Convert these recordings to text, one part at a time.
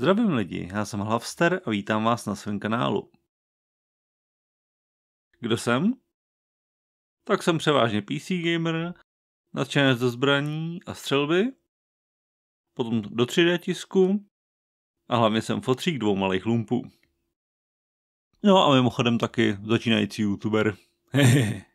Zdravím lidi, já jsem Hlavster a vítám vás na svém kanálu. Kdo jsem? Tak jsem převážně PC gamer, nadšenec do zbraní a střelby, potom do 3D tisku a hlavně jsem fotřík dvou malých lumpů. No a mimochodem taky začínající youtuber.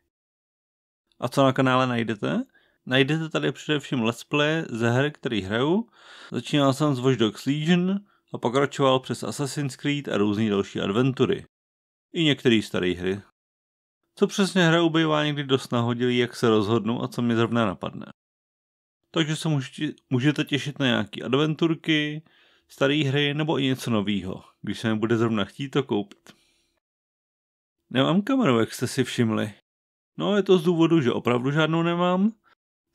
a co na kanále najdete? Najdete tady především let's play ze her, který hraju. Začínal jsem s Watch Dogs Legion, a pokračoval přes Assassin's Creed a různé další adventury. I některé staré hry. Co přesně hraju, bývá někdy dost nahodilý, jak se rozhodnu a co mi zrovna napadne. Takže se můžete těšit na nějaké adventurky, staré hry nebo i něco nového, Když se mi bude zrovna chtít to koupit. Nemám kameru, jak jste si všimli. No je to z důvodu, že opravdu žádnou nemám.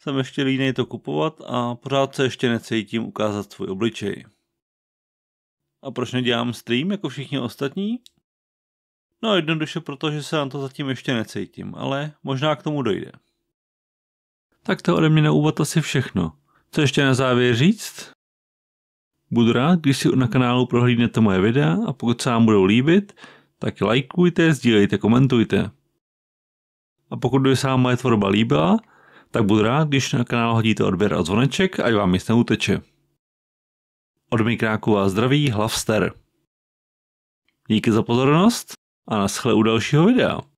Jsem ještě línej to kupovat a pořád se ještě necítím ukázat svůj obličej. A proč nedělám stream jako všichni ostatní? No jednoduše proto, že se na to zatím ještě necítím, ale možná k tomu dojde. Tak to ode mě na úvod asi všechno. Co ještě na závěr říct? Budu rád, když si na kanálu prohlídnete moje videa a pokud se vám budou líbit, tak lajkujte, sdílejte, komentujte. A pokud by se vám moje tvorba líbila, tak budu rád, když na kanál hodíte odběr a zvoneček, ať vám nic neuteče. Od mikráku a zdraví Hlavster. Díky za pozornost a naschle u dalšího videa.